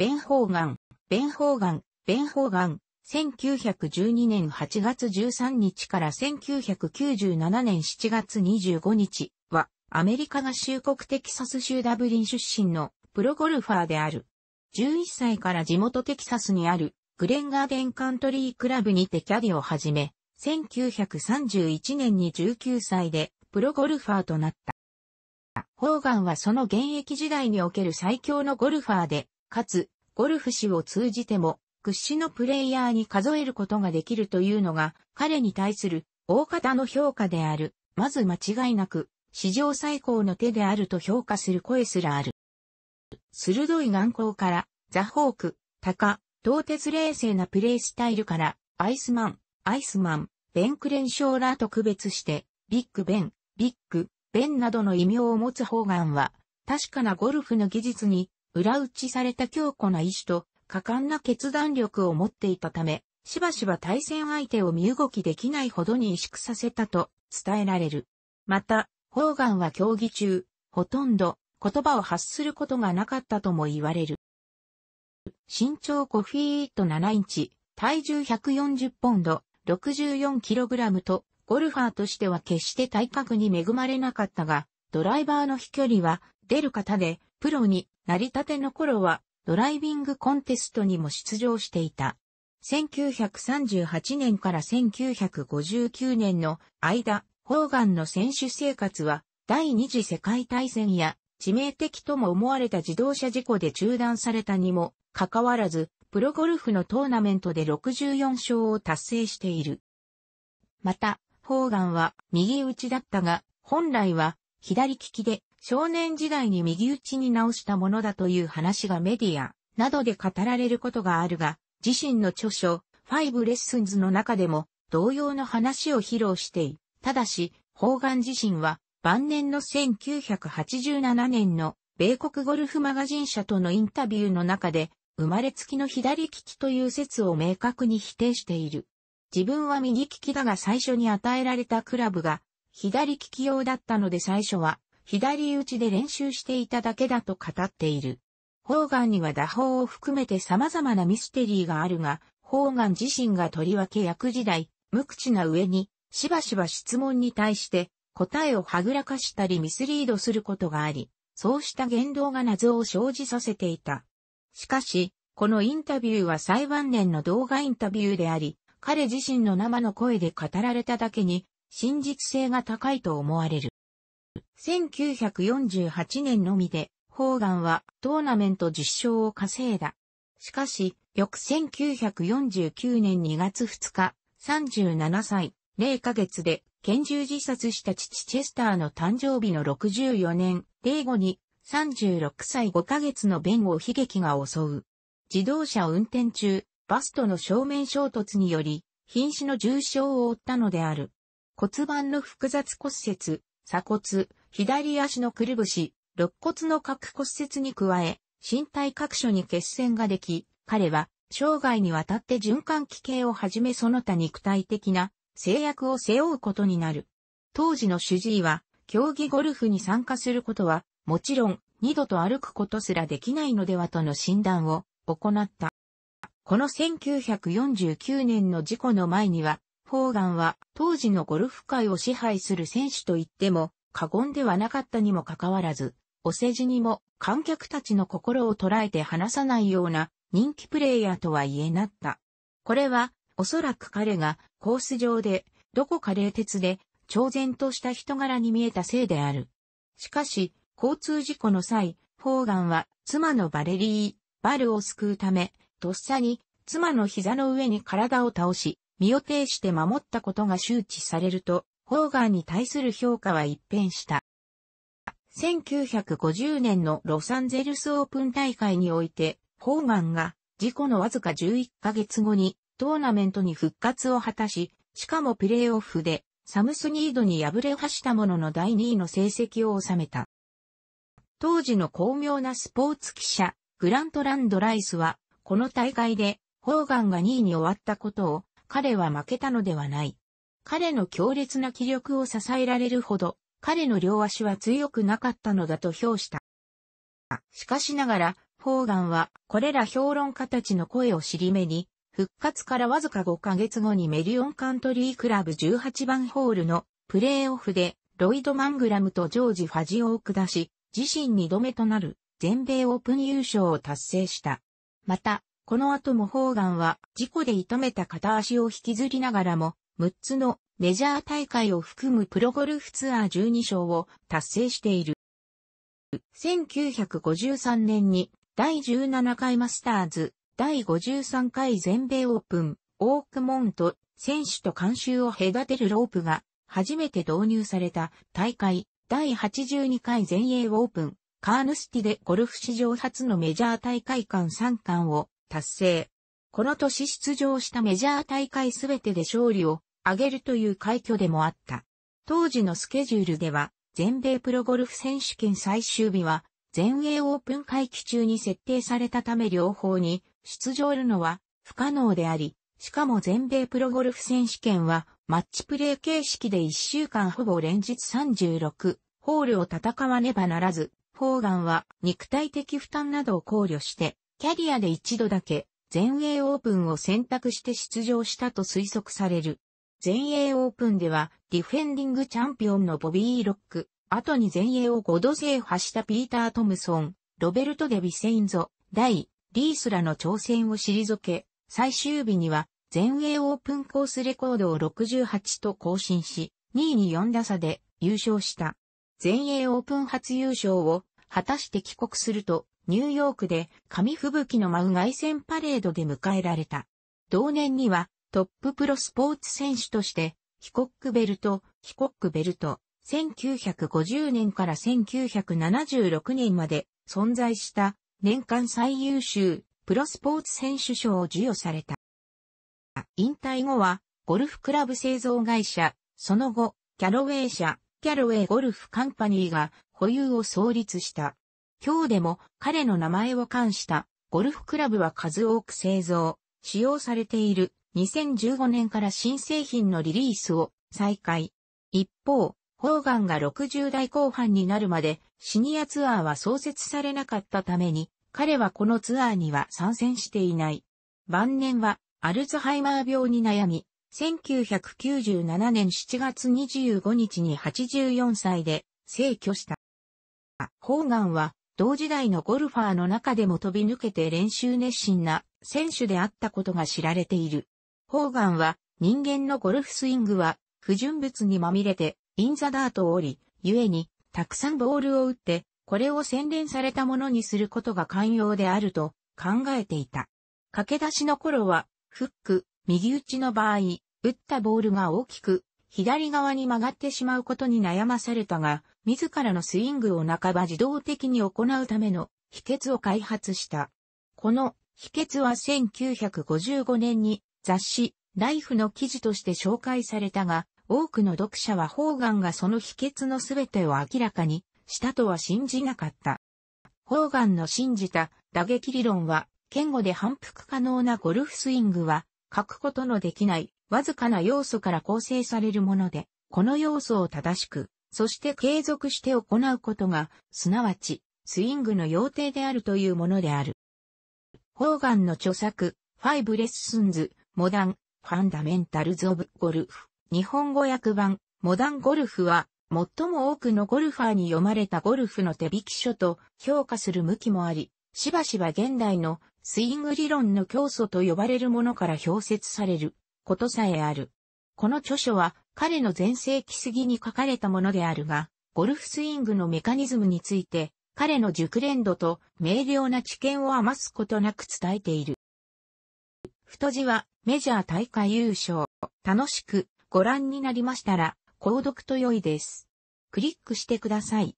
ベベンン、ンホホーガーガン、ベンホーガン、1912年8月13日から1997年7月25日は、アメリカ合衆国テキサス州ダブリン出身のプロゴルファーである。11歳から地元テキサスにあるグレンガーデンカントリークラブにてキャディを始め、1931年に19歳でプロゴルファーとなった。ホーガンはその現役時代における最強のゴルファーで、かつ、ゴルフ史を通じても、屈指のプレイヤーに数えることができるというのが、彼に対する大方の評価である。まず間違いなく、史上最高の手であると評価する声すらある。鋭い眼光から、ザ・ホーク、タカ、到鉄冷静なプレイスタイルから、アイスマン、アイスマン、ベンクレンショーラーと区別して、ビッグベン、ビッグ、ベンなどの異名を持つホーガンは、確かなゴルフの技術に裏打ちされた強固な意志と果敢な決断力を持っていたため、しばしば対戦相手を身動きできないほどに萎縮させたと伝えられる。また、ホーガンは競技中、ほとんど言葉を発することがなかったとも言われる。身長5フィート7インチ、体重140ポンド、6 4ラムと、ゴルファーとしては決して体格に恵まれなかったが、ドライバーの飛距離は出る方で、プロになりたての頃は、ドライビングコンテストにも出場していた。1938年から1959年の間、ホーガンの選手生活は、第二次世界大戦や、致命的とも思われた自動車事故で中断されたにも、かかわらず、プロゴルフのトーナメントで64勝を達成している。また、ホーガンは右打ちだったが、本来は左利きで少年時代に右打ちに直したものだという話がメディアなどで語られることがあるが、自身の著書、5イブレッスンズの中でも同様の話を披露してい、ただし、ホーガン自身は晩年の1987年の米国ゴルフマガジン社とのインタビューの中で、生まれつきの左利きという説を明確に否定している。自分は右利きだが最初に与えられたクラブが左利き用だったので最初は左打ちで練習していただけだと語っている。ホーガンには打法を含めて様々なミステリーがあるが、ホーガン自身がとりわけ役時代、無口な上に、しばしば質問に対して答えをはぐらかしたりミスリードすることがあり、そうした言動が謎を生じさせていた。しかし、このインタビューは最判年の動画インタビューであり、彼自身の生の声で語られただけに、真実性が高いと思われる。1948年のみで、ホーガンはトーナメント10勝を稼いだ。しかし、翌1949年2月2日、37歳、0ヶ月で拳銃自殺した父チェスターの誕生日の64年、零後に36歳5ヶ月の弁護悲劇が襲う。自動車運転中、バスとの正面衝突により、瀕死の重傷を負ったのである。骨盤の複雑骨折、鎖骨、左足のくるぶし、肋骨の角骨折に加え、身体各所に血栓ができ、彼は生涯にわたって循環器系をはじめその他肉体的な制約を背負うことになる。当時の主治医は、競技ゴルフに参加することは、もちろん、二度と歩くことすらできないのではとの診断を行った。この1949年の事故の前には、ポーガンは当時のゴルフ界を支配する選手といっても過言ではなかったにもかかわらず、お世辞にも観客たちの心を捉えて離さないような人気プレイヤーとは言えなった。これはおそらく彼がコース上でどこか冷徹で超然とした人柄に見えたせいである。しかし、交通事故の際、フォーガンは妻のバレリー、バルを救うため、とっさに妻の膝の上に体を倒し、身を挺して守ったことが周知されると、ホーガンに対する評価は一変した。1950年のロサンゼルスオープン大会において、ホーガンが事故のわずか11ヶ月後にトーナメントに復活を果たし、しかもプレーオフでサムスニードに敗れはしたものの第2位の成績を収めた。当時の巧妙なスポーツ記者、グラントランド・ライスは、この大会で、ホーガンが2位に終わったことを、彼は負けたのではない。彼の強烈な気力を支えられるほど、彼の両足は強くなかったのだと評した。しかしながら、フォーガンは、これら評論家たちの声を尻目に、復活からわずか5ヶ月後にメリオンカントリークラブ18番ホールのプレーオフで、ロイド・マングラムとジョージ・ファジオを下し、自身2度目となる全米オープン優勝を達成した。また、この後もホーガンは事故で痛めた片足を引きずりながらも、6つのメジャー大会を含むプロゴルフツアー12勝を達成している。1953年に第17回マスターズ、第53回全米オープン、オークモント、選手と監修を隔てるロープが初めて導入された大会、第82回全英オープン、カーヌスティでゴルフ史上初のメジャー大会間3冠を達成。この年出場したメジャー大会すべてで勝利を挙げるという快挙でもあった。当時のスケジュールでは、全米プロゴルフ選手権最終日は、全英オープン会期中に設定されたため両方に出場るのは不可能であり、しかも全米プロゴルフ選手権はマッチプレー形式で1週間ほぼ連日36ホールを戦わねばならず、フォーガンは肉体的負担などを考慮してキャリアで一度だけ全英オープンを選択して出場したと推測される。全英オープンではディフェンディングチャンピオンのボビー・ロック、後に全英を5度制覇したピーター・トムソン、ロベルト・デ・ビセインゾ、ダイ、リースらの挑戦を退け、最終日には全英オープンコースレコードを68と更新し、2位に4打差で優勝した。全英オープン初優勝を果たして帰国すると、ニューヨークで紙吹雪の舞う外旋パレードで迎えられた。同年にはトッププロスポーツ選手として、ヒコックベルト、ヒコックベルト、1950年から1976年まで存在した年間最優秀プロスポーツ選手賞を授与された。引退後はゴルフクラブ製造会社、その後、キャロウェイ社、キャロウェイゴルフカンパニーが保有を創立した。今日でも彼の名前を冠したゴルフクラブは数多く製造、使用されている2015年から新製品のリリースを再開。一方、ホーガンが60代後半になるまでシニアツアーは創設されなかったために、彼はこのツアーには参戦していない。晩年はアルツハイマー病に悩み、1997年7月25日に84歳で逝去した。ホーガンは同時代のゴルファーの中でも飛び抜けて練習熱心な選手であったことが知られている。ホーガンは人間のゴルフスイングは不純物にまみれてインザダートを折り、故にたくさんボールを打ってこれを洗練されたものにすることが寛容であると考えていた。駆け出しの頃はフック、右打ちの場合、打ったボールが大きく左側に曲がってしまうことに悩まされたが、自らのスイングを半ば自動的に行うための秘訣を開発した。この秘訣は1955年に雑誌ライフの記事として紹介されたが、多くの読者はホーガンがその秘訣の全てを明らかにしたとは信じなかった。ホーガンの信じた打撃理論は、堅固で反復可能なゴルフスイングは、書くことのできないわずかな要素から構成されるもので、この要素を正しく、そして継続して行うことが、すなわち、スイングの要定であるというものである。ホーガンの著作、ファイブレッスンズ、モダン、ファンダメンタルズ・オブ・ゴルフ。日本語訳版、モダンゴルフは、最も多くのゴルファーに読まれたゴルフの手引き書と評価する向きもあり、しばしば現代のスイング理論の教祖と呼ばれるものから表説されることさえある。この著書は彼の全盛期過ぎに書かれたものであるが、ゴルフスイングのメカニズムについて、彼の熟練度と明瞭な知見を余すことなく伝えている。太字はメジャー大会優勝。楽しくご覧になりましたら、購読と良いです。クリックしてください。